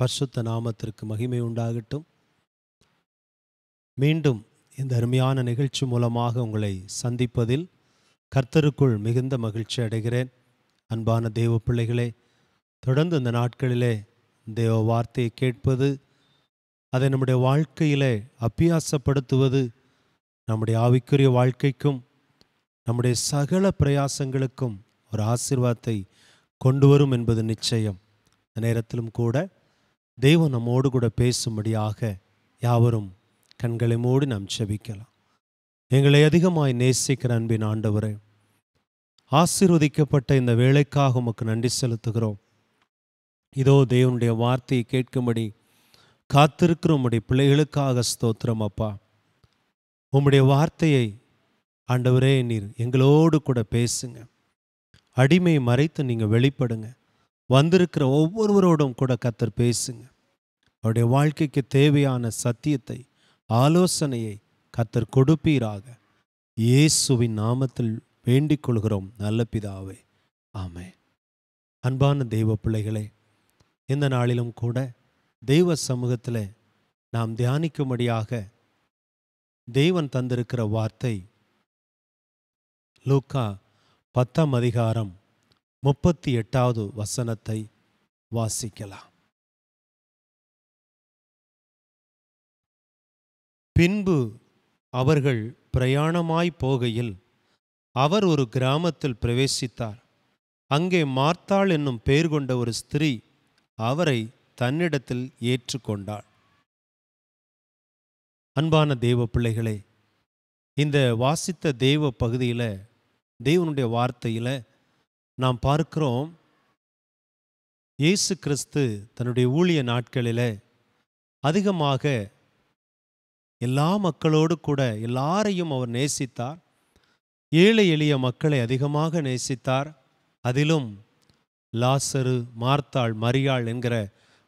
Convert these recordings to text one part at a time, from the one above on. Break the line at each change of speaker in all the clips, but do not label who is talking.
பரிசுத்த நாமத்திற்கு மகிமை உண்டாகட்டும் மீண்டும் இந்த அருமையான நிகழ்ச்சி மூலமாக உங்களை சந்திப்பதில் கர்த்தருக்குள் மிகுந்த மகிழ்ச்சி அடைகிறேன் அன்பான தெய்வ பிள்ளைகளே தொடர்ந்து இந்த நாட்களிலே தேவ வார்த்தையை கேட்பது அதை நம்முடைய வாழ்க்கையிலே அபியாசப்படுத்துவது நம்முடைய ஆவிக்குரிய வாழ்க்கைக்கும் நம்முடைய சகல பிரயாசங்களுக்கும் ஒரு ஆசிர்வாதத்தை கொண்டு வரும் என்பது நிச்சயம் நேரத்திலும் கூட தெய்வம் நம்மோடு கூட பேசும்படியாக யாவரும் கண்களை மூடி நாம் செபிக்கலாம் எங்களை அதிகமாய் நேசிக்கிற அன்பின் ஆண்டவரே ஆசீர்வதிக்கப்பட்ட இந்த வேலைக்காக உமக்கு நன்றி செலுத்துகிறோம் இதோ தேவனுடைய வார்த்தையை கேட்கும்படி காத்திருக்கிற உம்முடைய பிள்ளைகளுக்காக ஸ்தோத்திரம் அப்பா உம்முடைய வார்த்தையை ஆண்டவரே நீர் எங்களோடு கூட பேசுங்க அடிமை மறைத்து நீங்கள் வெளிப்படுங்க வந்திருக்கிற ஒவ்வொருவரோடும் கூட கத்தர் பேசுங்க அவருடைய வாழ்க்கைக்கு தேவையான சத்தியத்தை ஆலோசனையை கத்தர் கொடுப்பீராக இயேசுவின் நாமத்தில் வேண்டிக் கொள்கிறோம் நல்ல பிதாவே ஆமே அன்பான தெய்வ பிள்ளைகளே இந்த நாளிலும் கூட தெய்வ சமூகத்தில் நாம் தியானிக்கும்படியாக தெய்வன் தந்திருக்கிற வார்த்தை லூக்கா பத்தாம் அதிகாரம் முப்பத்தி எட்டாவது வசனத்தை வாசிக்கலாம் பின்பு அவர்கள் பிரயாணமாய் போகையில் அவர் ஒரு கிராமத்தில் பிரவேசித்தார் அங்கே மார்த்தாள் என்னும் பெயர் கொண்ட ஒரு ஸ்திரீ அவரை தன்னிடத்தில் ஏற்றுக்கொண்டாள் அன்பான தெய்வ பிள்ளைகளே இந்த வாசித்த தெய்வ பகுதியில் தெய்வனுடைய வார்த்தையில் நாம் பார்க்கிறோம் இயேசு கிறிஸ்து தன்னுடைய ஊழிய நாட்களில் அதிகமாக எல்லா மக்களோடு கூட எல்லாரையும் அவர் நேசித்தார் ஏழை எளிய மக்களை அதிகமாக நேசித்தார் அதிலும் லாசரு மார்த்தாள் மரியாள் என்கிற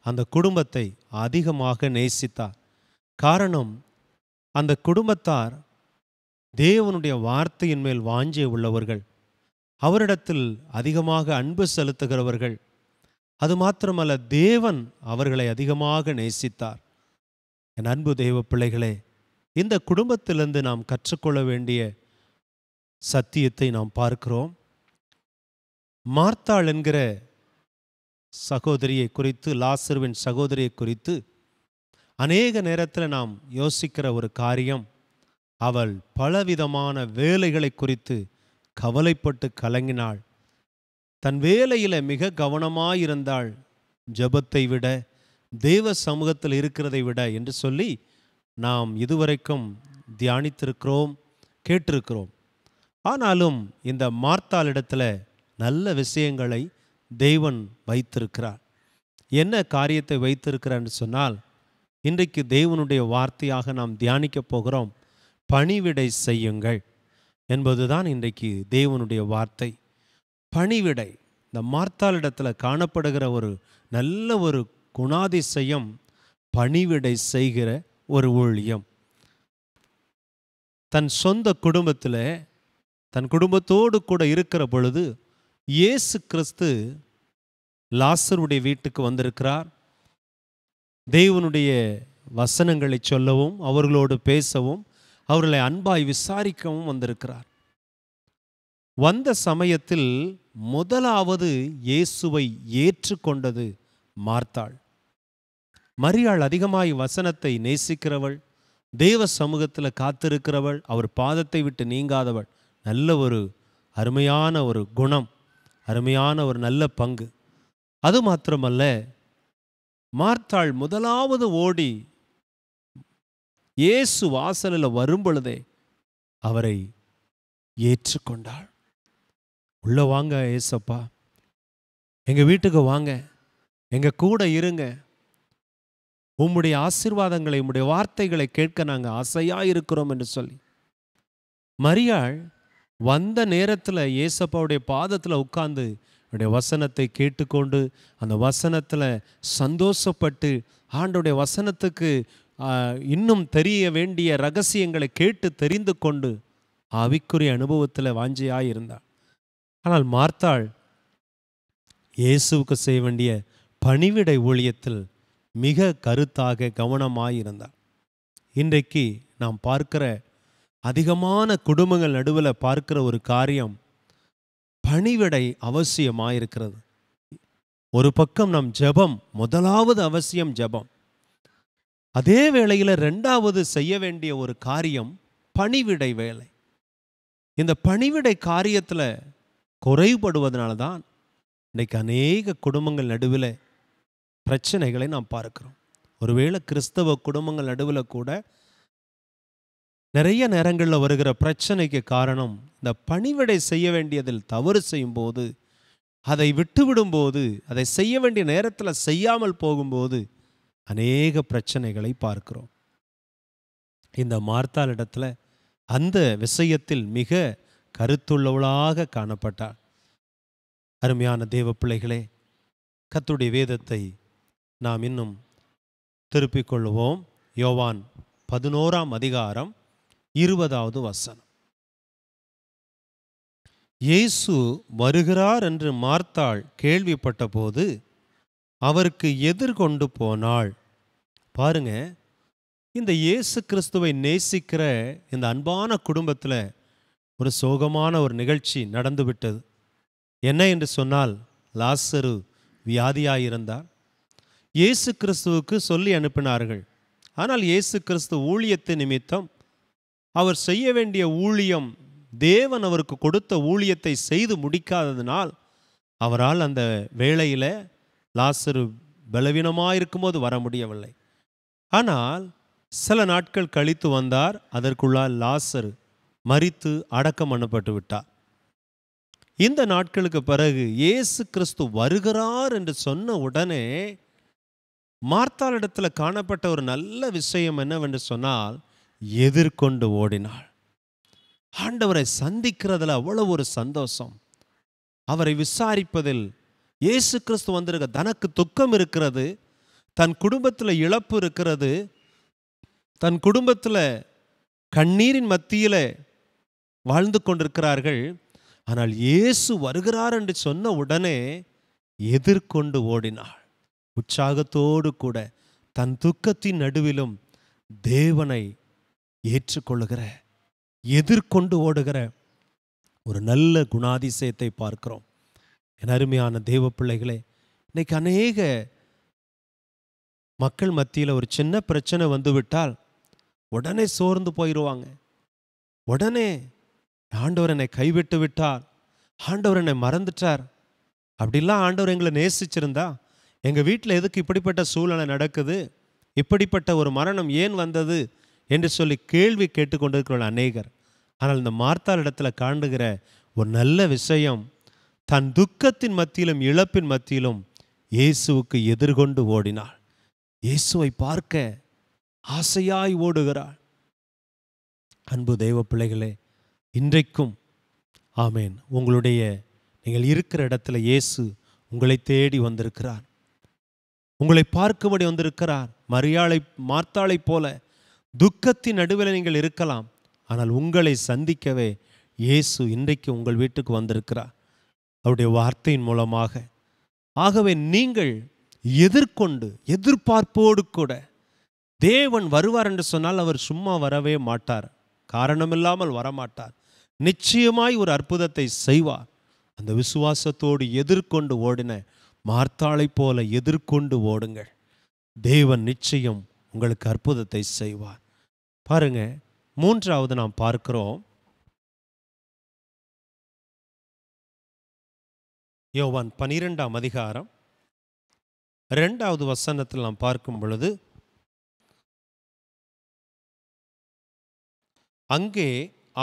அந்த குடும்பத்தை அதிகமாக நேசித்தார் காரணம் அந்த குடும்பத்தார் தேவனுடைய வார்த்தையின் மேல் வாஞ்சி உள்ளவர்கள் அவரிடத்தில் அதிகமாக அன்பு செலுத்துகிறவர்கள் அது மாத்திரமல்ல தேவன் அவர்களை அதிகமாக நேசித்தார் என் அன்பு தெய்வ பிள்ளைகளே இந்த குடும்பத்திலிருந்து நாம் கற்றுக்கொள்ள வேண்டிய சத்தியத்தை நாம் பார்க்கிறோம் மார்த்தாள் என்கிற சகோதரியை குறித்து லாசர்வின் சகோதரியை குறித்து அநேக நேரத்தில் நாம் யோசிக்கிற ஒரு காரியம் அவள் பலவிதமான வேலைகளை குறித்து கவலைப்பட்டு கலங்கினாள் தன் வேலையில் மிக கவனமாயிருந்தாள் ஜபத்தை விட தேவ சமூகத்தில் இருக்கிறதை விட என்று சொல்லி நாம் இதுவரைக்கும் தியானித்திருக்கிறோம் கேட்டிருக்கிறோம் ஆனாலும் இந்த மார்த்தாளிடத்தில் நல்ல விஷயங்களை தெய்வன் வைத்திருக்கிறார் என்ன காரியத்தை வைத்திருக்கிறான்னு சொன்னால் இன்றைக்கு தெய்வனுடைய வார்த்தையாக நாம் தியானிக்க போகிறோம் பணிவிடை செய்யுங்கள் என்பதுதான் இன்றைக்கு தேவனுடைய வார்த்தை பணிவிடை இந்த மார்த்தாளிடத்தில் காணப்படுகிற ஒரு நல்ல ஒரு குணாதிசயம் பணிவிடை செய்கிற ஒரு ஊழியம் தன் சொந்த குடும்பத்தில் தன் குடும்பத்தோடு கூட இருக்கிற பொழுது இயேசு கிறிஸ்து லாசருடைய வீட்டுக்கு வந்திருக்கிறார் தேவனுடைய வசனங்களை சொல்லவும் அவர்களோடு பேசவும் அவர்களை அன்பாய் விசாரிக்கவும் வந்திருக்கிறார் வந்த சமயத்தில் முதலாவது இயேசுவை ஏற்றுக்கொண்டது மார்த்தாள் மரியாள் அதிகமாய் வசனத்தை நேசிக்கிறவள் தேவ சமூகத்தில் காத்திருக்கிறவள் அவர் பாதத்தை விட்டு நீங்காதவள் நல்ல ஒரு அருமையான ஒரு குணம் அருமையான ஒரு நல்ல பங்கு அது மாத்திரமல்ல மார்த்தாள் முதலாவது ஓடி இயேசு வாசலில் வரும்பொழுதே அவரை ஏற்றுக்கொண்டாள் உள்ள வாங்க ஏசப்பா எங்கள் வீட்டுக்கு வாங்க எங்கள் கூட இருங்க உம்முடைய ஆசிர்வாதங்களை உம்முடைய வார்த்தைகளை கேட்க நாங்கள் ஆசையாக இருக்கிறோம் என்று சொல்லி மரியாள் வந்த நேரத்தில் ஏசப்பாவுடைய பாதத்தில் உட்கார்ந்து அவருடைய வசனத்தை கேட்டுக்கொண்டு அந்த வசனத்தில் சந்தோஷப்பட்டு ஆண்டுடைய வசனத்துக்கு இன்னும் தெரிய வேண்டிய ரகசியங்களை கேட்டு தெரிந்து கொண்டு ஆவிக்குரிய அனுபவத்தில் வாஞ்சியாக இருந்தாள் ஆனால் மார்த்தாள் இயேசுவுக்கு செய்ய வேண்டிய பணிவிடை ஊழியத்தில் மிக கருத்தாக கவனமாயிருந்தார் இன்றைக்கு நாம் பார்க்கிற அதிகமான குடும்பங்கள் நடுவில் பார்க்கிற ஒரு காரியம் பணிவிடை அவசியமாயிருக்கிறது ஒரு பக்கம் நம் ஜபம் முதலாவது அவசியம் ஜபம் அதே வேளையில் ரெண்டாவது செய்ய வேண்டிய ஒரு காரியம் பணிவிடை வேலை இந்த பணிவிடை காரியத்தில் குறைபடுவதனால தான் இன்றைக்கு அநேக குடும்பங்கள் நடுவில் பிரச்சனைகளை நாம் பார்க்கிறோம் ஒருவேளை கிறிஸ்தவ குடும்பங்கள் நடுவில் கூட நிறைய நேரங்களில் வருகிற பிரச்சனைக்கு காரணம் இந்த பணிவிடை செய்ய வேண்டியதில் தவறு செய்யும்போது அதை விட்டுவிடும்போது அதை செய்ய வேண்டிய நேரத்தில் செய்யாமல் போகும்போது அநேக பிரச்சனைகளை பார்க்கிறோம் இந்த மார்த்தால் இடத்துல அந்த விஷயத்தில் மிக கருத்துள்ளவளாக காணப்பட்டாள் அருமையான தேவ பிள்ளைகளே கத்துடைய வேதத்தை நாம் இன்னும் திருப்பிக் கொள்வோம் யோவான் பதினோராம் அதிகாரம் இருபதாவது வசனம் இயேசு வருகிறார் என்று மார்த்தாள் கேள்விப்பட்ட போது அவருக்கு எதிர்கொண்டு போனாள் பாருங்க இந்த இயேசு கிறிஸ்துவை நேசிக்கிற இந்த அன்பான குடும்பத்தில் ஒரு சோகமான ஒரு நிகழ்ச்சி நடந்துவிட்டது என்ன என்று சொன்னால் லாசரு வியாதியாயிருந்தார் இயேசு கிறிஸ்துவுக்கு சொல்லி அனுப்பினார்கள் ஆனால் இயேசு கிறிஸ்து ஊழியத்து நிமித்தம் அவர் செய்ய வேண்டிய ஊழியம் தேவன் அவருக்கு கொடுத்த ஊழியத்தை செய்து முடிக்காததினால் அவரால் அந்த வேளையில் லாசரு பலவீனமாக இருக்கும்போது வர முடியவில்லை ஆனால் சில நாட்கள் கழித்து வந்தார் அதற்குள்ளால் லாசரு மறித்து அடக்கம் அனுப்பட்டு விட்டார் இந்த நாட்களுக்கு பிறகு இயேசு கிறிஸ்து வருகிறார் என்று சொன்ன உடனே மார்த்தாளிடத்தில் காணப்பட்ட ஒரு நல்ல விஷயம் என்னவென்று சொன்னால் எதிர்கொண்டு ஓடினாள் ஆண்டவரை சந்திக்கிறதுல அவ்வளோ ஒரு சந்தோஷம் அவரை விசாரிப்பதில் இயேசு கிறிஸ்து வந்திருக்க தனக்கு துக்கம் இருக்கிறது தன் குடும்பத்தில் இழப்பு இருக்கிறது தன் குடும்பத்தில் கண்ணீரின் மத்தியில் வாழ்ந்து கொண்டிருக்கிறார்கள் ஆனால் இயேசு வருகிறார் என்று சொன்ன உடனே எதிர்கொண்டு ஓடினாள் உற்சாகத்தோடு கூட தன் துக்கத்தின் நடுவிலும் தேவனை ஏற்றுக்கொள்ளுகிற எதிர்கொண்டு ஓடுகிற ஒரு நல்ல குணாதிசயத்தை பார்க்கிறோம் என் அருமையான தேவ பிள்ளைகளே இன்னைக்கு அநேக மக்கள் மத்தியில் ஒரு சின்ன பிரச்சனை வந்துவிட்டால் உடனே சோர்ந்து போயிடுவாங்க உடனே ஆண்டவர் என்னை கைவிட்டு விட்டார் ஆண்டவர் என்னை மறந்துட்டார் அப்படிலாம் ஆண்டவர் எங்களை நேசிச்சிருந்தா எங்கள் வீட்டில் எதுக்கு இப்படிப்பட்ட சூழ்நிலை நடக்குது இப்படிப்பட்ட ஒரு மரணம் ஏன் வந்தது என்று சொல்லி கேள்வி கேட்டுக்கொண்டிருக்கிற அநேகர் ஆனால் இந்த மார்த்தால் இடத்துல காண்டுகிற ஒரு நல்ல விஷயம் தன் துக்கத்தின் மத்தியிலும் இழப்பின் மத்தியிலும் இயேசுவுக்கு எதிர்கொண்டு ஓடினாள் இயேசுவை பார்க்க ஆசையாய் ஓடுகிறாள் அன்பு தெய்வ பிள்ளைகளே இன்றைக்கும் ஆமேன் உங்களுடைய நீங்கள் இருக்கிற இடத்துல இயேசு உங்களை தேடி வந்திருக்கிறார் உங்களை பார்க்கும்படி வந்திருக்கிறார் மரியாளை மார்த்தாளை போல துக்கத்தின் நடுவில் நீங்கள் இருக்கலாம் ஆனால் உங்களை சந்திக்கவே இயேசு இன்றைக்கு உங்கள் வீட்டுக்கு வந்திருக்கிறார் அவருடைய வார்த்தையின் மூலமாக ஆகவே நீங்கள் எதிர்கொண்டு எதிர்பார்ப்போடு கூட தேவன் வருவார் என்று சொன்னால் அவர் சும்மா வரவே மாட்டார் காரணமில்லாமல் வரமாட்டார் நிச்சயமாய் ஒரு அற்புதத்தை செய்வார் அந்த விசுவாசத்தோடு எதிர்கொண்டு ஓடின மார்த்தாளைப் போல எதிர்கொண்டு ஓடுங்கள் தேவன் நிச்சயம் உங்களுக்கு அற்புதத்தை செய்வார் பாருங்க மூன்றாவது நாம் பார்க்கிறோம் யோவான் பனிரெண்டாம் அதிகாரம் ரெண்டாவது வசனத்தில் நாம் பார்க்கும் பொழுது அங்கே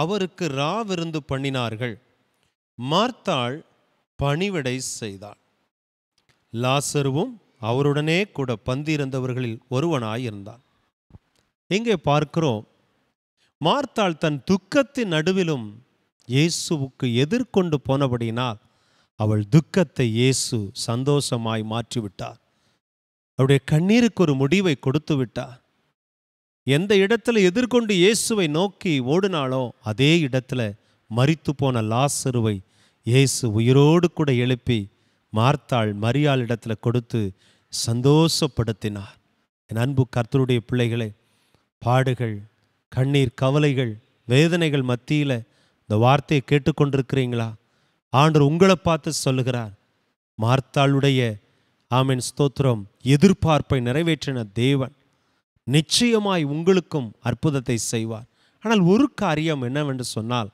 அவருக்கு ராவிருந்து பண்ணினார்கள் மார்த்தாள் பணிவிடை செய்தாள் லாசருவும் அவருடனே கூட பந்திருந்தவர்களில் ஒருவனாயிருந்தான் இங்கே பார்க்கிறோம் மார்த்தாள் தன் துக்கத்தின் நடுவிலும் இயேசுவுக்கு எதிர்கொண்டு போனபடினால் அவள் துக்கத்தை இயேசு சந்தோஷமாய் மாற்றிவிட்டார் அவருடைய கண்ணீருக்கு ஒரு முடிவை கொடுத்து விட்டார் எந்த இடத்துல எதிர்கொண்டு இயேசுவை நோக்கி ஓடினாலோ அதே இடத்துல மறித்து போன லாசருவை இயேசு உயிரோடு கூட எழுப்பி மார்த்தாள் மரியாள் இடத்துல கொடுத்து சந்தோஷப்படுத்தினார் என் அன்பு கர்த்தருடைய பிள்ளைகளை பாடுகள் கண்ணீர் கவலைகள் வேதனைகள் மத்தியில் இந்த வார்த்தையை கேட்டுக்கொண்டிருக்கிறீங்களா ஆண்டர் உங்களை பார்த்து சொல்லுகிறார் மார்த்தாளுடைய ஆமின் ஸ்தோத்திரம் எதிர்பார்ப்பை நிறைவேற்றின தேவன் நிச்சயமாய் உங்களுக்கும் அற்புதத்தை செய்வார் ஆனால் ஒரு காரியம் என்னவென்று சொன்னால்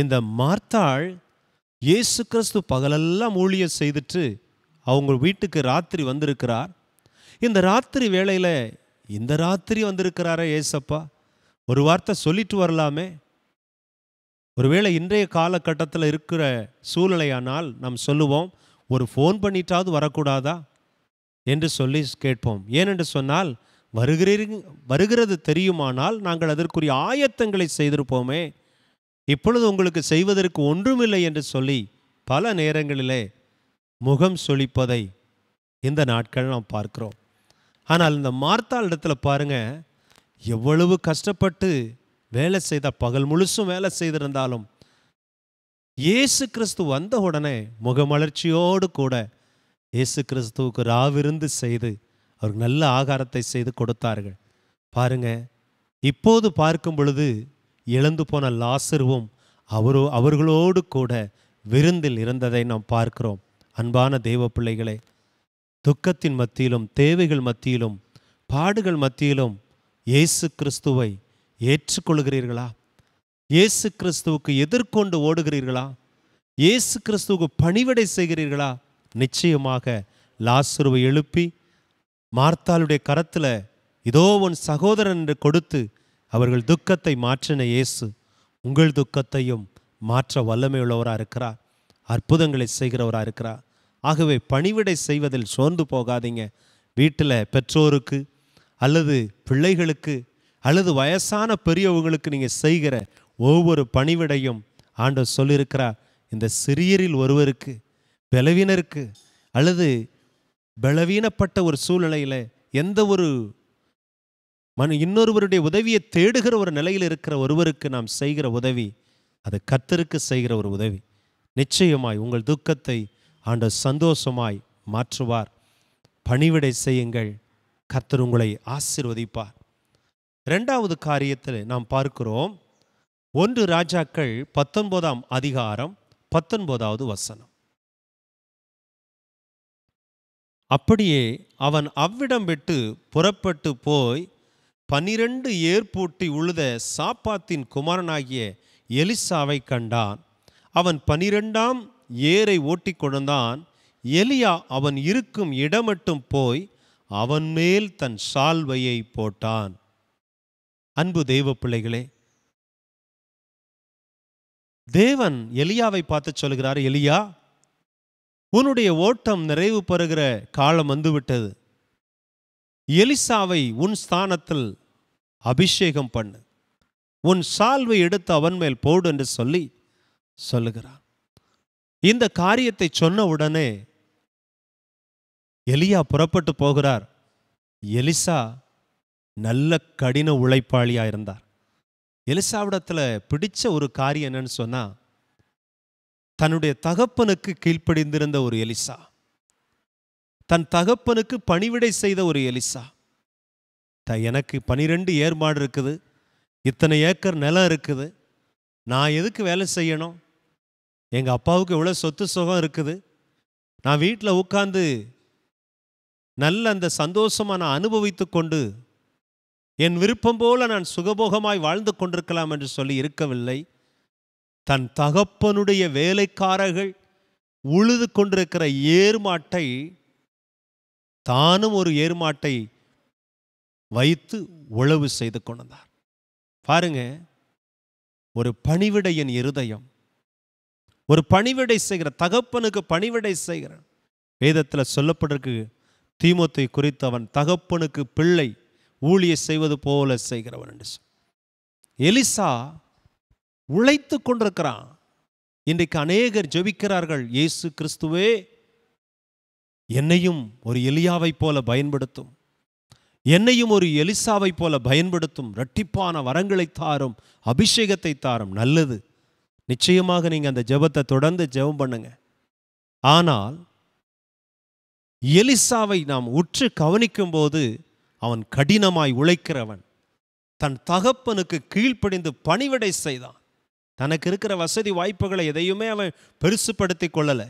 இந்த மார்த்தாள் இயேசு கிறிஸ்து பகலெல்லாம் ஊழியம் செய்துட்டு அவங்க வீட்டுக்கு ராத்திரி வந்திருக்கிறார் இந்த ராத்திரி வேளையில் இந்த ராத்திரி வந்திருக்கிறாரே ஏசப்பா ஒரு வார்த்தை சொல்லிட்டு வரலாமே ஒருவேளை இன்றைய காலகட்டத்தில் இருக்கிற சூழ்நிலையானால் நாம் சொல்லுவோம் ஒரு ஃபோன் பண்ணிட்டாவது வரக்கூடாதா என்று சொல்லி கேட்போம் ஏனென்று சொன்னால் வருகிறீங்க வருகிறது தெரியுமானால் நாங்கள் அதற்குரிய ஆயத்தங்களை செய்திருப்போமே இப்பொழுது உங்களுக்கு செய்வதற்கு ஒன்றுமில்லை என்று சொல்லி பல நேரங்களிலே முகம் சொலிப்பதை இந்த நாட்கள் நாம் பார்க்கிறோம் ஆனால் இந்த மார்த்தால் இடத்துல பாருங்க எவ்வளவு கஷ்டப்பட்டு வேலை செய்த பகல் முழுசும் வேலை செய்திருந்தாலும் இயேசு கிறிஸ்து வந்த உடனே முகமலர்ச்சியோடு கூட இயேசு கிறிஸ்துவுக்கு ராவிருந்து செய்து அவருக்கு நல்ல ஆகாரத்தை செய்து கொடுத்தார்கள் பாருங்க இப்போது பார்க்கும் பொழுது இழந்து போன லாசருவும் அவரோ அவர்களோடு கூட விருந்தில் இருந்ததை நாம் பார்க்கிறோம் அன்பான தெய்வ பிள்ளைகளே துக்கத்தின் மத்தியிலும் தேவைகள் மத்தியிலும் பாடுகள் மத்தியிலும் இயேசு கிறிஸ்துவை ஏற்றுக்கொள்கிறீர்களா இயேசு கிறிஸ்துவுக்கு எதிர்கொண்டு ஓடுகிறீர்களா இயேசு கிறிஸ்துவுக்கு பணிவிடை செய்கிறீர்களா நிச்சயமாக லாசுருவை எழுப்பி மார்த்தாளுடைய கரத்தில் இதோ உன் சகோதரன் என்று கொடுத்து அவர்கள் துக்கத்தை மாற்றின இயேசு உங்கள் துக்கத்தையும் மாற்ற வல்லமையுள்ளவராக இருக்கிறார் அற்புதங்களை செய்கிறவராக இருக்கிறார் ஆகவே பணிவிடை செய்வதில் சோர்ந்து போகாதீங்க வீட்டில் பெற்றோருக்கு அல்லது பிள்ளைகளுக்கு அல்லது வயசான பெரியவங்களுக்கு நீங்கள் செய்கிற ஒவ்வொரு பணிவிடையும் ஆண்டவர் சொல்லியிருக்கிறார் இந்த சிறியரில் ஒருவருக்கு பலவீனருக்கு அல்லது பலவீனப்பட்ட ஒரு சூழ்நிலையில் எந்த ஒரு மன இன்னொருவருடைய உதவியை தேடுகிற ஒரு நிலையில் இருக்கிற ஒருவருக்கு நாம் செய்கிற உதவி அது கத்தருக்கு செய்கிற ஒரு உதவி நிச்சயமாய் உங்கள் துக்கத்தை ஆண்ட சந்தோஷமாய் மாற்றுவார் பணிவிடை செய்யுங்கள் கத்தர் உங்களை ஆசிர்வதிப்பார் ரெண்டாவது காரியத்தில் நாம் பார்க்கிறோம் ஒன்று ராஜாக்கள் பத்தொன்பதாம் அதிகாரம் பத்தொன்பதாவது வசனம் அப்படியே அவன் அவ்விடம் விட்டு புறப்பட்டு போய் பனிரெண்டு ஏற்பூட்டி உழுத சாப்பாத்தின் குமாரனாகிய எலிசாவை கண்டான் அவன் பனிரெண்டாம் ஏரை ஓட்டி கொண்டான் எலியா அவன் இருக்கும் இடமட்டும் போய் அவன் மேல் தன் சால்வையை போட்டான் அன்பு தெய்வ பிள்ளைகளே தேவன் எலியாவை பார்த்து சொல்கிறார் எலியா உன்னுடைய ஓட்டம் நிறைவு பெறுகிற காலம் வந்துவிட்டது எலிசாவை உன் ஸ்தானத்தில் அபிஷேகம் பண்ணு உன் சால்வை எடுத்து அவன் மேல் போடு என்று சொல்லி சொல்லுகிறான் இந்த காரியத்தை சொன்ன உடனே எலியா புறப்பட்டு போகிறார் எலிசா நல்ல கடின உழைப்பாளியாக இருந்தார் எலிசாவிடத்தில் பிடிச்ச ஒரு காரியம் என்னன்னு சொன்னால் தன்னுடைய தகப்பனுக்கு கீழ்ப்படிந்திருந்த ஒரு எலிசா தன் தகப்பனுக்கு பணிவிடை செய்த ஒரு எலிசா த எனக்கு பனிரெண்டு ஏற்பாடு இருக்குது இத்தனை ஏக்கர் நிலம் இருக்குது நான் எதுக்கு வேலை செய்யணும் எங்கள் அப்பாவுக்கு இவ்வளோ சொத்து சுகம் இருக்குது நான் வீட்டில் உட்காந்து நல்ல அந்த சந்தோஷமாக நான் அனுபவித்து கொண்டு என் விருப்பம் போல நான் சுகபோகமாய் வாழ்ந்து கொண்டிருக்கலாம் என்று சொல்லி இருக்கவில்லை தன் தகப்பனுடைய வேலைக்காரர்கள் உழுது கொண்டிருக்கிற ஏர்மாட்டை தானும் ஒரு ஏர்மாட்டை வைத்து உழவு செய்து கொண்டார் பாருங்க ஒரு பணிவிடையின் இருதயம் ஒரு பணிவிடை செய்கிற தகப்பனுக்கு பணிவிடை செய்கிறான் வேதத்தில் சொல்லப்பட்டிருக்கு தீமத்தை குறித்து அவன் தகப்பனுக்கு பிள்ளை ஊழிய செய்வது போல செய்கிறவன் என்று எலிசா உழைத்து கொண்டிருக்கிறான் இன்றைக்கு அநேகர் ஜெபிக்கிறார்கள் இயேசு கிறிஸ்துவே என்னையும் ஒரு எலியாவைப் போல பயன்படுத்தும் என்னையும் ஒரு எலிசாவை போல பயன்படுத்தும் இரட்டிப்பான வரங்களை தாரும் அபிஷேகத்தை தாரும் நல்லது நிச்சயமாக நீங்கள் அந்த ஜெபத்தை தொடர்ந்து ஜெபம் பண்ணுங்க ஆனால் எலிசாவை நாம் உற்று கவனிக்கும் போது அவன் கடினமாய் உழைக்கிறவன் தன் தகப்பனுக்கு கீழ்ப்படிந்து பணிவிடை செய்தான் தனக்கு இருக்கிற வசதி வாய்ப்புகளை எதையுமே அவன் பெருசுப்படுத்தி கொள்ளலை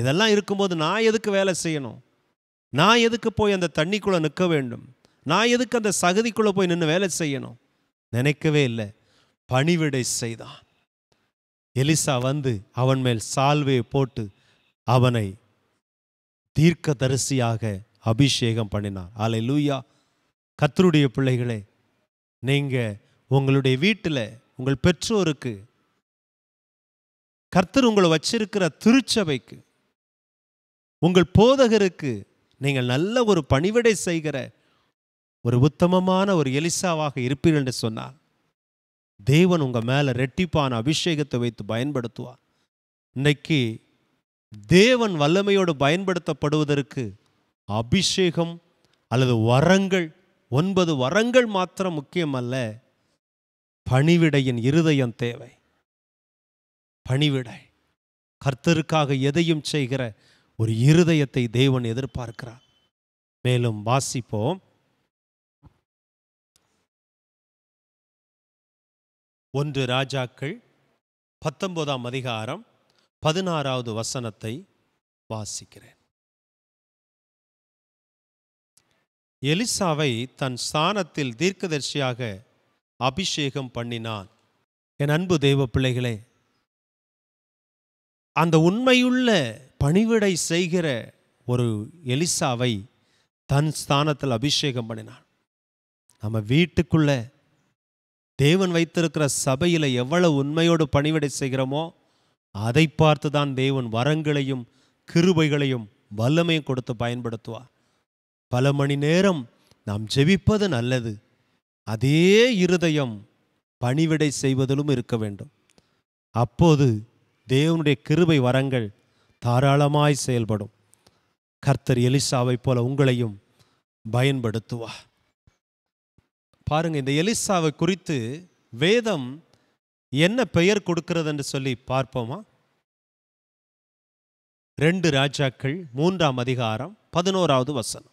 இதெல்லாம் இருக்கும்போது நான் எதுக்கு வேலை செய்யணும் நான் எதுக்கு போய் அந்த தண்ணிக்குள்ளே நிற்க வேண்டும் நான் எதுக்கு அந்த சகதிக்குள்ளே போய் நின்று வேலை செய்யணும் நினைக்கவே இல்லை பணிவிடை செய்தான் எலிசா வந்து அவன் மேல் சால்வையை போட்டு அவனை தீர்க்க தரிசியாக அபிஷேகம் பண்ணினார் ஆலை லூயா கத்தருடைய பிள்ளைகளே நீங்கள் உங்களுடைய வீட்டில் உங்கள் பெற்றோருக்கு கர்த்தர் உங்களை வச்சிருக்கிற திருச்சபைக்கு உங்கள் போதகருக்கு நீங்கள் நல்ல ஒரு பணிவிடை செய்கிற ஒரு உத்தமமான ஒரு எலிசாவாக இருப்பீர்கள் என்று சொன்னால் தேவன் உங்கள் மேலே ரெட்டிப்பான அபிஷேகத்தை வைத்து பயன்படுத்துவார் இன்னைக்கு தேவன் வல்லமையோடு பயன்படுத்தப்படுவதற்கு அபிஷேகம் அல்லது வரங்கள் ஒன்பது வரங்கள் மாத்திரம் முக்கியமல்ல பணிவிடையின் இருதயம் தேவை பணிவிடை கர்த்தருக்காக எதையும் செய்கிற ஒரு இருதயத்தை தேவன் எதிர்பார்க்கிறார் மேலும் வாசிப்போம் ஒன்று ராஜாக்கள் பத்தொன்பதாம் அதிகாரம் பதினாறாவது வசனத்தை வாசிக்கிறேன் எலிசாவை தன் ஸ்தானத்தில் தீர்க்கதர்சியாக அபிஷேகம் பண்ணினான் என் அன்பு தெய்வ பிள்ளைகளே அந்த உண்மையுள்ள பணிவிடை செய்கிற ஒரு எலிசாவை தன் ஸ்தானத்தில் அபிஷேகம் பண்ணினான் நம்ம வீட்டுக்குள்ளே தேவன் வைத்திருக்கிற சபையில் எவ்வளவு உண்மையோடு பணிவிடை செய்கிறோமோ அதை பார்த்து தான் தேவன் வரங்களையும் கிருபைகளையும் வல்லமையும் கொடுத்து பயன்படுத்துவார் பல மணி நேரம் நாம் ஜெபிப்பது நல்லது அதே இருதயம் பணிவிடை செய்வதிலும் இருக்க வேண்டும் அப்போது தேவனுடைய கிருபை வரங்கள் தாராளமாய் செயல்படும் கர்த்தர் எலிசாவை போல உங்களையும் பயன்படுத்துவா பாருங்க இந்த எலிசாவை குறித்து வேதம் என்ன பெயர் கொடுக்கிறது என்று சொல்லி பார்ப்போமா ரெண்டு ராஜாக்கள் மூன்றாம் அதிகாரம் பதினோராவது வசனம்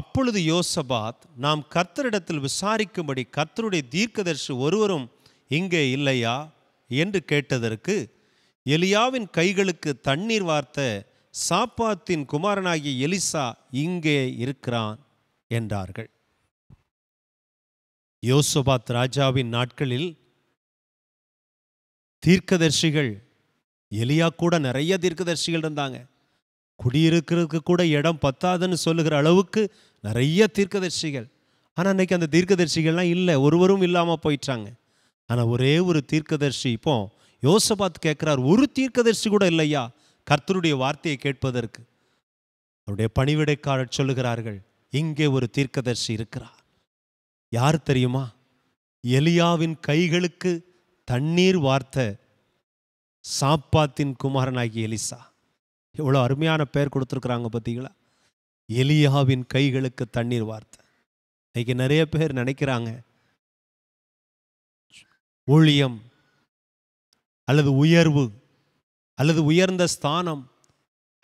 அப்பொழுது யோசபாத் நாம் கர்த்தரிடத்தில் விசாரிக்கும்படி கர்த்தருடைய தீர்க்கதர்சி ஒருவரும் இங்கே இல்லையா என்று கேட்டதற்கு எலியாவின் கைகளுக்கு தண்ணீர் வார்த்த சாப்பாத்தின் குமாரனாகிய எலிசா இங்கே இருக்கிறான் என்றார்கள் யோசபாத் ராஜாவின் நாட்களில் தீர்க்கதர்சிகள் எலியா கூட நிறைய தீர்க்கதர்சிகள் இருந்தாங்க குடியிருக்கிறதுக்கு கூட இடம் பத்தாதுன்னு சொல்லுகிற அளவுக்கு நிறைய தீர்க்கதர்சிகள் ஆனால் அன்னைக்கு அந்த தீர்க்கதர்சிகள்லாம் இல்லை ஒருவரும் இல்லாமல் போயிட்டாங்க ஆனால் ஒரே ஒரு தீர்க்கதர்சி இப்போ யோசபாத் கேட்குறார் ஒரு தீர்க்கதரிசி கூட இல்லையா கர்த்தருடைய வார்த்தையை கேட்பதற்கு அவருடைய பணிவிடைக்காரர் சொல்லுகிறார்கள் இங்கே ஒரு தீர்க்கதரிசி இருக்கிறார் யார் தெரியுமா எலியாவின் கைகளுக்கு தண்ணீர் வார்த்த சாப்பாத்தின் குமாரனாகி எலிசா எவ்வளோ அருமையான பெயர் கொடுத்துருக்குறாங்க பார்த்தீங்களா எலியாவின் கைகளுக்கு தண்ணீர் வார்த்தை இன்னைக்கு நிறைய பேர் நினைக்கிறாங்க ஊழியம் அல்லது உயர்வு அல்லது உயர்ந்த ஸ்தானம்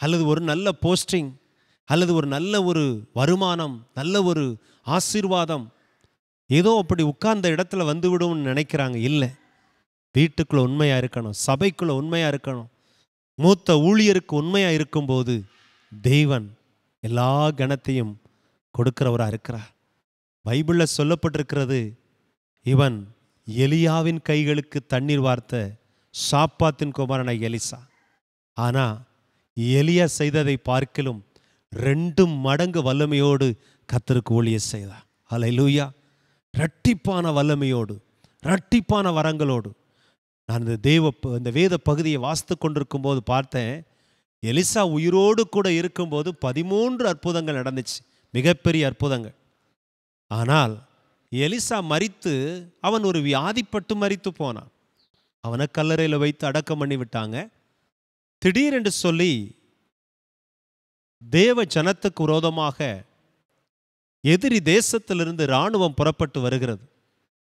அல்லது ஒரு நல்ல போஸ்டிங் அல்லது ஒரு நல்ல ஒரு வருமானம் நல்ல ஒரு ஆசீர்வாதம் ஏதோ அப்படி உட்கார்ந்த இடத்துல விடும்னு நினைக்கிறாங்க இல்லை வீட்டுக்குள்ளே உண்மையாக இருக்கணும் சபைக்குள்ளே உண்மையாக இருக்கணும் மூத்த ஊழியருக்கு உண்மையாக இருக்கும்போது தெய்வன் எல்லா கணத்தையும் கொடுக்கிறவராக இருக்கிறார் பைபிளில் சொல்லப்பட்டிருக்கிறது இவன் எலியாவின் கைகளுக்கு தண்ணீர் வார்த்த சாப்பாத்தின் குமாரன எலிசா ஆனால் எலியா செய்ததை பார்க்கிலும் ரெண்டு மடங்கு வல்லமையோடு கத்தருக்கு ஒழிய செய்தா அலை லூயா ரட்டிப்பான வல்லமையோடு ரட்டிப்பான வரங்களோடு நான் இந்த தெய்வ இந்த வேத பகுதியை வாசித்து கொண்டிருக்கும் போது பார்த்தேன் எலிசா உயிரோடு கூட இருக்கும்போது பதிமூன்று அற்புதங்கள் நடந்துச்சு மிகப்பெரிய அற்புதங்கள் ஆனால் எலிசா மறித்து அவன் ஒரு வியாதிப்பட்டு மறித்து போனான் அவனை கல்லறையில் வைத்து அடக்கம் பண்ணி விட்டாங்க திடீரென்று சொல்லி தேவ ஜனத்துக்கு விரோதமாக எதிரி தேசத்திலிருந்து இராணுவம் புறப்பட்டு வருகிறது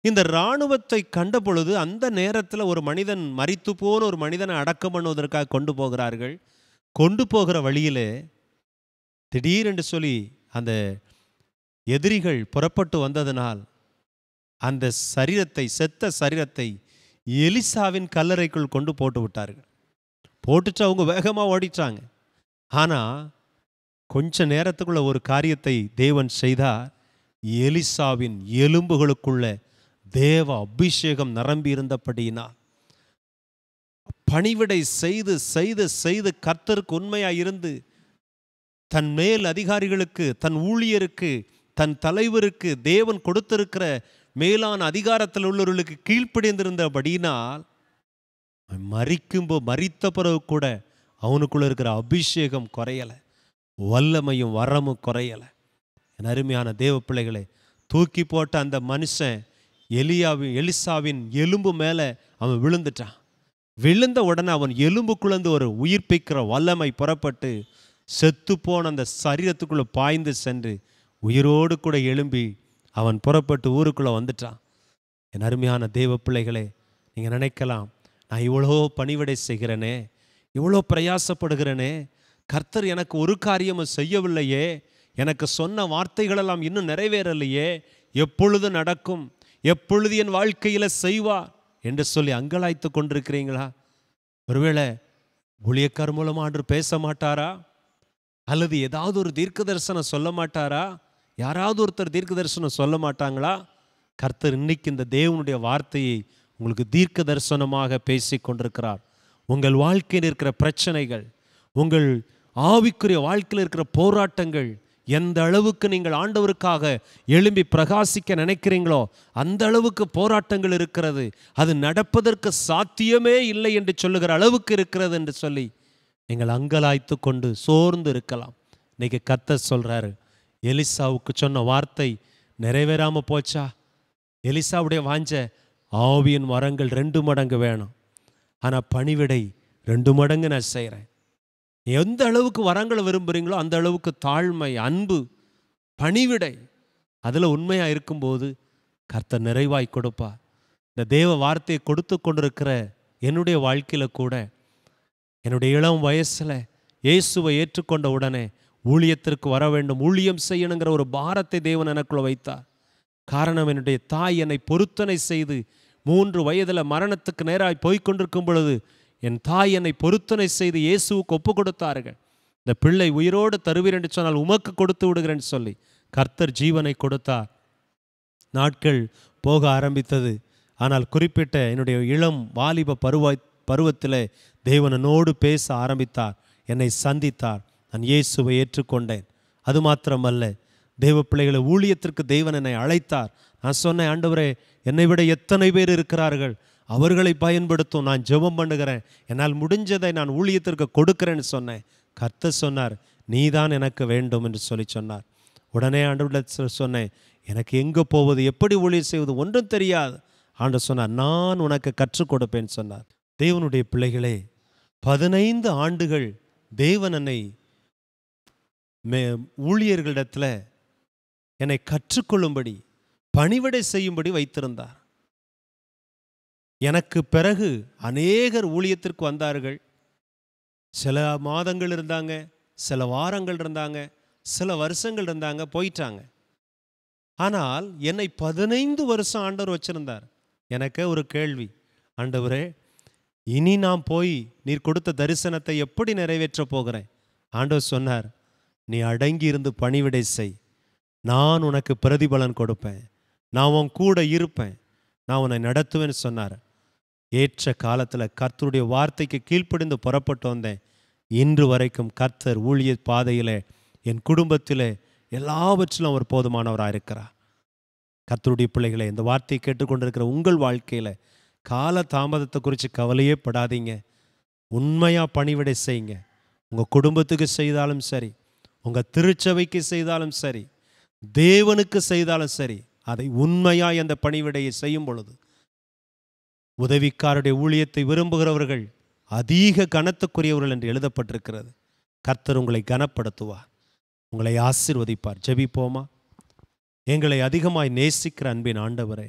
இந்த இராணுவத்தை கண்ட பொழுது அந்த நேரத்தில் ஒரு மனிதன் மறித்து போன ஒரு மனிதனை அடக்கம் பண்ணுவதற்காக கொண்டு போகிறார்கள் கொண்டு போகிற வழியிலே திடீரென்று சொல்லி அந்த எதிரிகள் புறப்பட்டு வந்ததனால் அந்த சரீரத்தை செத்த சரீரத்தை எலிசாவின் கல்லறைக்குள் கொண்டு போட்டு விட்டார்கள் போட்டுட்டு அவங்க வேகமாக ஓடிட்டாங்க ஆனால் கொஞ்ச நேரத்துக்குள்ள ஒரு காரியத்தை தேவன் செய்தார் எலிசாவின் எலும்புகளுக்குள்ள தேவ அபிஷேகம் நிரம்பி இருந்தபடினா பணிவிடை செய்து செய்து செய்து கர்த்தருக்கு உண்மையாக இருந்து தன் மேல் அதிகாரிகளுக்கு தன் ஊழியருக்கு தன் தலைவருக்கு தேவன் கொடுத்திருக்கிற மேலான அதிகாரத்தில் உள்ளவர்களுக்கு கீழ்ப்படைந்திருந்தபடினால் மறிக்கும்போ மறித்த பிறகு கூட அவனுக்குள்ளே இருக்கிற அபிஷேகம் குறையலை வல்லமையும் வரமும் குறையலை என் அருமையான தேவ பிள்ளைகளை தூக்கி போட்ட அந்த மனுஷன் எலியாவின் எலிசாவின் எலும்பு மேலே அவன் விழுந்துட்டான் விழுந்த உடனே அவன் எலும்புக்குள்ளேருந்து ஒரு உயிர்ப்பிக்கிற வல்லமை புறப்பட்டு செத்துப்போன அந்த சரீரத்துக்குள்ளே பாய்ந்து சென்று உயிரோடு கூட எழும்பி அவன் புறப்பட்டு ஊருக்குள்ளே வந்துட்டான் என் அருமையான தெய்வ பிள்ளைகளே நீங்கள் நினைக்கலாம் நான் இவ்வளோ பணிவிடை செய்கிறேனே இவ்வளோ பிரயாசப்படுகிறேனே கர்த்தர் எனக்கு ஒரு காரியமும் செய்யவில்லையே எனக்கு சொன்ன வார்த்தைகளெல்லாம் இன்னும் நிறைவேறலையே எப்பொழுது நடக்கும் எப்பொழுது என் வாழ்க்கையில் செய்வா என்று சொல்லி அங்கலாய்த்து கொண்டிருக்கிறீங்களா ஒருவேளை ஊழியக்கார் மூலமாக ஆண்டு பேச மாட்டாரா அல்லது ஏதாவது ஒரு தீர்க்க தரிசனம் சொல்ல மாட்டாரா யாராவது ஒருத்தர் தீர்க்க தரிசனம் சொல்ல மாட்டாங்களா கர்த்தர் இன்னைக்கு இந்த தேவனுடைய வார்த்தையை உங்களுக்கு தீர்க்க தரிசனமாக பேசி கொண்டிருக்கிறார் உங்கள் வாழ்க்கையில் இருக்கிற பிரச்சனைகள் உங்கள் ஆவிக்குரிய வாழ்க்கையில் இருக்கிற போராட்டங்கள் எந்த அளவுக்கு நீங்கள் ஆண்டவருக்காக எழும்பி பிரகாசிக்க நினைக்கிறீங்களோ அந்த அளவுக்கு போராட்டங்கள் இருக்கிறது அது நடப்பதற்கு சாத்தியமே இல்லை என்று சொல்லுகிற அளவுக்கு இருக்கிறது என்று சொல்லி நீங்கள் அங்கலாய்த்து கொண்டு சோர்ந்து இருக்கலாம் இன்னைக்கு கத்த சொல்கிறாரு எலிசாவுக்கு சொன்ன வார்த்தை நிறைவேறாமல் போச்சா எலிசாவுடைய வாஞ்ச ஆவியின் வரங்கள் ரெண்டு மடங்கு வேணும் ஆனால் பணிவிடை ரெண்டு மடங்கு நான் செய்கிறேன் எந்த அளவுக்கு வரங்களை விரும்புகிறீங்களோ அந்த அளவுக்கு தாழ்மை அன்பு பணிவிடை அதில் உண்மையாக இருக்கும்போது கர்த்தர் நிறைவாய் கொடுப்பா இந்த தேவ வார்த்தையை கொடுத்து கொண்டிருக்கிற என்னுடைய வாழ்க்கையில் கூட என்னுடைய இளம் வயசில் இயேசுவை ஏற்றுக்கொண்ட உடனே ஊழியத்திற்கு வர வேண்டும் ஊழியம் செய்யணுங்கிற ஒரு பாரத்தை தேவன் எனக்குள்ள வைத்தார் காரணம் என்னுடைய தாய் என்னை பொருத்தனை செய்து மூன்று வயதில் மரணத்துக்கு நேராய் போய்கொண்டிருக்கும் பொழுது என் தாய் என்னை பொருத்தனை செய்து இயேசுவுக்கு ஒப்பு கொடுத்தார்கள் இந்த பிள்ளை உயிரோடு தருவீர் என்று சொன்னால் உமக்கு கொடுத்து விடுகிறேன் சொல்லி கர்த்தர் ஜீவனை கொடுத்தார் நாட்கள் போக ஆரம்பித்தது ஆனால் குறிப்பிட்ட என்னுடைய இளம் வாலிப பருவ பருவத்தில் தேவனனோடு பேச ஆரம்பித்தார் என்னை சந்தித்தார் நான் இயேசுவை ஏற்றுக்கொண்டேன் அது மாத்திரமல்ல தெய்வ பிள்ளைகளை ஊழியத்திற்கு தெய்வன் என்னை அழைத்தார் நான் சொன்னேன் ஆண்டவரே என்னை விட எத்தனை பேர் இருக்கிறார்கள் அவர்களை பயன்படுத்தும் நான் ஜெபம் பண்ணுகிறேன் என்னால் முடிஞ்சதை நான் ஊழியத்திற்கு கொடுக்கிறேன்னு சொன்னேன் கர்த்த சொன்னார் நீ தான் எனக்கு வேண்டும் என்று சொல்லி சொன்னார் உடனே ஆண்டவரிடத்தில் சொன்னேன் எனக்கு எங்கே போவது எப்படி ஊழியர் செய்வது ஒன்றும் தெரியாது ஆண்டு சொன்னார் நான் உனக்கு கற்றுக் கொடுப்பேன் சொன்னார் தேவனுடைய பிள்ளைகளே பதினைந்து ஆண்டுகள் தேவன் என்னை மே ஊழியர்களிடத்தில் என்னை கற்றுக்கொள்ளும்படி பணிவிடை செய்யும்படி வைத்திருந்தார் எனக்கு பிறகு அநேகர் ஊழியத்திற்கு வந்தார்கள் சில மாதங்கள் இருந்தாங்க சில வாரங்கள் இருந்தாங்க சில வருஷங்கள் இருந்தாங்க போயிட்டாங்க ஆனால் என்னை பதினைந்து வருஷம் ஆண்டவர் வச்சிருந்தார் எனக்கு ஒரு கேள்வி ஆண்டவரே இனி நான் போய் நீர் கொடுத்த தரிசனத்தை எப்படி நிறைவேற்றப் போகிறேன் ஆண்டவர் சொன்னார் நீ அடங்கியிருந்து பணிவிடை செய் நான் உனக்கு பிரதிபலன் கொடுப்பேன் நான் உன் கூட இருப்பேன் நான் உன்னை நடத்துவேன்னு சொன்னார் ஏற்ற காலத்தில் கர்த்தருடைய வார்த்தைக்கு கீழ்ப்படிந்து புறப்பட்டு வந்தேன் இன்று வரைக்கும் கர்த்தர் ஊழிய பாதையில் என் குடும்பத்தில் எல்லாவற்றிலும் அவர் போதுமானவராக இருக்கிறார் கர்த்தருடைய பிள்ளைகளை இந்த வார்த்தையை கேட்டுக்கொண்டிருக்கிற உங்கள் வாழ்க்கையில் கால தாமதத்தை குறித்து கவலையே படாதீங்க உண்மையாக பணிவிடை செய்யுங்க உங்கள் குடும்பத்துக்கு செய்தாலும் சரி உங்கள் திருச்சபைக்கு செய்தாலும் சரி தேவனுக்கு செய்தாலும் சரி அதை உண்மையாய் அந்த பணிவிடையை செய்யும் பொழுது உதவிக்காருடைய ஊழியத்தை விரும்புகிறவர்கள் அதிக கனத்துக்குரியவர்கள் என்று எழுதப்பட்டிருக்கிறது கர்த்தர் உங்களை கனப்படுத்துவார் உங்களை ஆசிர்வதிப்பார் ஜெபிப்போமா எங்களை அதிகமாய் நேசிக்கிற அன்பின் ஆண்டவரே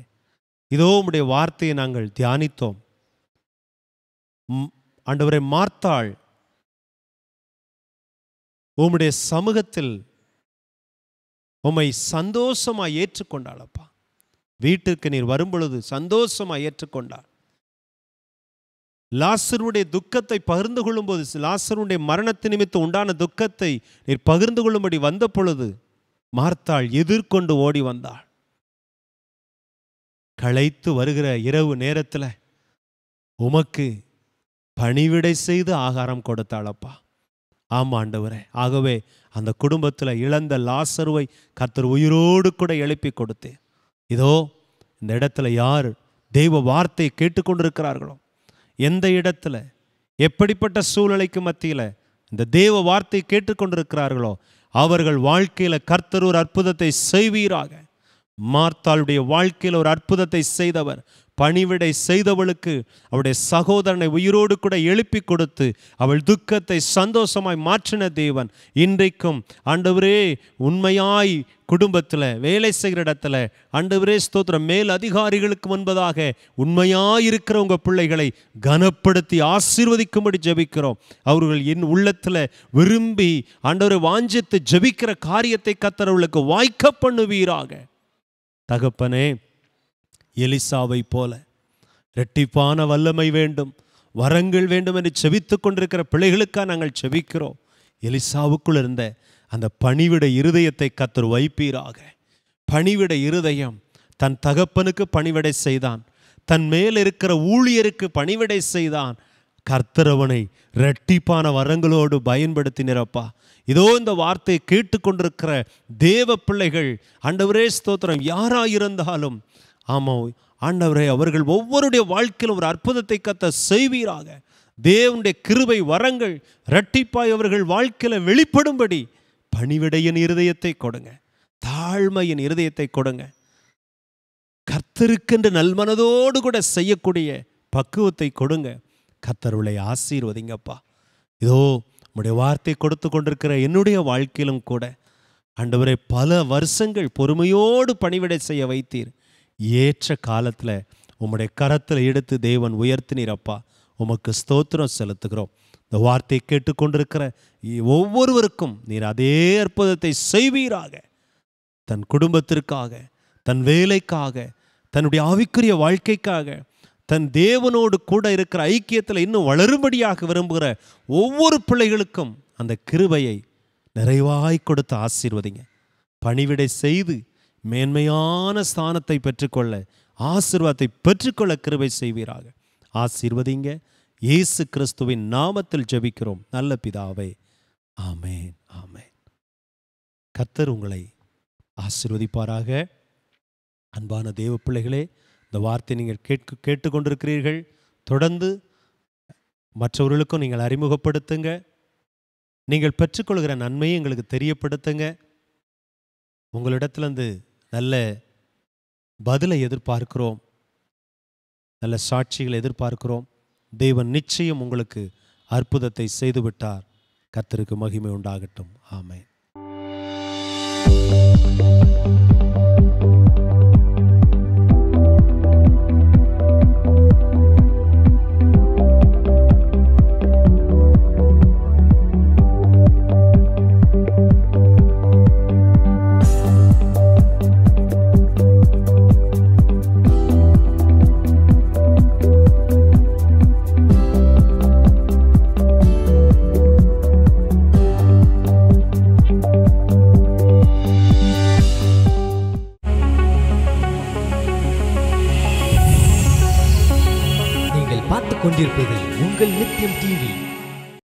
இதோ உங்களுடைய வார்த்தையை நாங்கள் தியானித்தோம் ஆண்டவரை மார்த்தாள் உம்முடைய சமூகத்தில் உம்மை சந்தோஷமாக ஏற்றுக்கொண்டாளப்பா வீட்டிற்கு நீர் வரும்பொழுது சந்தோஷமாக ஏற்றுக்கொண்டாள் லாசருடைய துக்கத்தை பகிர்ந்து கொள்ளும்போது லாசருடைய மரணத்து நிமித்தம் உண்டான துக்கத்தை நீர் பகிர்ந்து கொள்ளும்படி வந்த பொழுது மார்த்தாள் எதிர்கொண்டு ஓடி வந்தாள் களைத்து வருகிற இரவு நேரத்தில் உமக்கு பணிவிடை செய்து ஆகாரம் கொடுத்தாளப்பா ஆமாம் ஆண்டவரே ஆகவே அந்த குடும்பத்தில் இழந்த லாசருவை கத்தர் உயிரோடு கூட எழுப்பி கொடுத்தேன் இதோ இந்த இடத்துல யார் தெய்வ வார்த்தை கேட்டுக்கொண்டிருக்கிறார்களோ எந்த இடத்துல எப்படிப்பட்ட சூழ்நிலைக்கு மத்தியில் இந்த தெய்வ வார்த்தை கேட்டுக்கொண்டிருக்கிறார்களோ அவர்கள் வாழ்க்கையில் கர்த்தர் ஒரு அற்புதத்தை செய்வீராக மார்த்தாளுடைய வாழ்க்கையில் ஒரு அற்புதத்தை செய்தவர் பணிவிடை செய்தவளுக்கு அவளுடைய சகோதரனை உயிரோடு கூட எழுப்பி கொடுத்து அவள் துக்கத்தை சந்தோஷமாய் மாற்றின தேவன் இன்றைக்கும் ஆண்டவரே உண்மையாய் குடும்பத்தில் வேலை செய்கிற இடத்துல ஆண்டவரே ஸ்தோத்திரம் மேல் அதிகாரிகளுக்கு முன்பதாக உண்மையாயிருக்கிற உங்கள் பிள்ளைகளை கனப்படுத்தி ஆசீர்வதிக்கும்படி ஜபிக்கிறோம் அவர்கள் என் உள்ளத்தில் விரும்பி ஆண்டவரை வாஞ்சித்து ஜபிக்கிற காரியத்தை கத்தரவர்களுக்கு வாய்க்க பண்ணுவீராக தகப்பனே எலிசாவை போல இரட்டிப்பான வல்லமை வேண்டும் வரங்கள் வேண்டும் என்று செவித்து கொண்டிருக்கிற பிள்ளைகளுக்காக நாங்கள் செவிக்கிறோம் எலிசாவுக்குள் இருந்த அந்த பணிவிட இருதயத்தை கத்தர் வைப்பீராக பணிவிட இருதயம் தன் தகப்பனுக்கு பணிவிடை செய்தான் தன் மேல் இருக்கிற ஊழியருக்கு பணிவிடை செய்தான் கர்த்தரவனை இரட்டிப்பான வரங்களோடு பயன்படுத்தினரப்பா இதோ இந்த வார்த்தையை கேட்டுக்கொண்டிருக்கிற தேவ பிள்ளைகள் அண்டவரே ஸ்தோத்திரம் யாராயிருந்தாலும் இருந்தாலும் ஆமாம் ஆண்டவரே அவர்கள் ஒவ்வொருடைய வாழ்க்கையில் ஒரு அற்புதத்தை கத்த செய்வீராக தேவனுடைய கிருபை வரங்கள் இரட்டிப்பாய் அவர்கள் வாழ்க்கையில் வெளிப்படும்படி பணிவிடையின் இருதயத்தை கொடுங்க தாழ்மையின் இருதயத்தை கொடுங்க கர்த்தருக்கென்று நல்மனதோடு கூட செய்யக்கூடிய பக்குவத்தை கொடுங்க கத்தருளை ஆசீர்வதிங்கப்பா இதோ உடைய வார்த்தை கொடுத்து கொண்டிருக்கிற என்னுடைய வாழ்க்கையிலும் கூட ஆண்டவரை பல வருஷங்கள் பொறுமையோடு பணிவிடை செய்ய வைத்தீர் ஏற்ற காலத்தில் உம்முடைய கரத்தில் எடுத்து தேவன் உயர்த்தினீரப்பா உமக்கு ஸ்தோத்திரம் செலுத்துகிறோம் இந்த வார்த்தை கேட்டுக்கொண்டிருக்கிற ஒவ்வொருவருக்கும் நீர் அதே அற்புதத்தை செய்வீராக தன் குடும்பத்திற்காக தன் வேலைக்காக தன்னுடைய ஆவிக்குரிய வாழ்க்கைக்காக தன் தேவனோடு கூட இருக்கிற ஐக்கியத்தில் இன்னும் வளரும்படியாக விரும்புகிற ஒவ்வொரு பிள்ளைகளுக்கும் அந்த கிருபையை நிறைவாய் கொடுத்து ஆசீர்வதிங்க பணிவிடை செய்து மேன்மையான ஸ்தானத்தை பெற்றுக்கொள்ள ஆசிர்வாதத்தை பெற்றுக்கொள்ள கிருபை செய்வீராக ஆசீர்வதிங்க இயேசு கிறிஸ்துவின் நாமத்தில் ஜெபிக்கிறோம் நல்ல பிதாவே ஆமேன் ஆமேன் கத்தர் உங்களை ஆசிர்வதிப்பாராக அன்பான தேவ பிள்ளைகளே இந்த வார்த்தை நீங்கள் கேட்க கேட்டுக்கொண்டிருக்கிறீர்கள் தொடர்ந்து மற்றவர்களுக்கும் நீங்கள் அறிமுகப்படுத்துங்க நீங்கள் பெற்றுக்கொள்கிற நன்மையை எங்களுக்கு தெரியப்படுத்துங்க உங்களிடத்துலேருந்து நல்ல பதிலை எதிர்பார்க்கிறோம் நல்ல சாட்சிகளை எதிர்பார்க்கிறோம் தெய்வன் நிச்சயம் உங்களுக்கு அற்புதத்தை செய்துவிட்டார் கத்தருக்கு மகிமை உண்டாகட்டும் ஆமை உங்கள் நித்யம் டிவி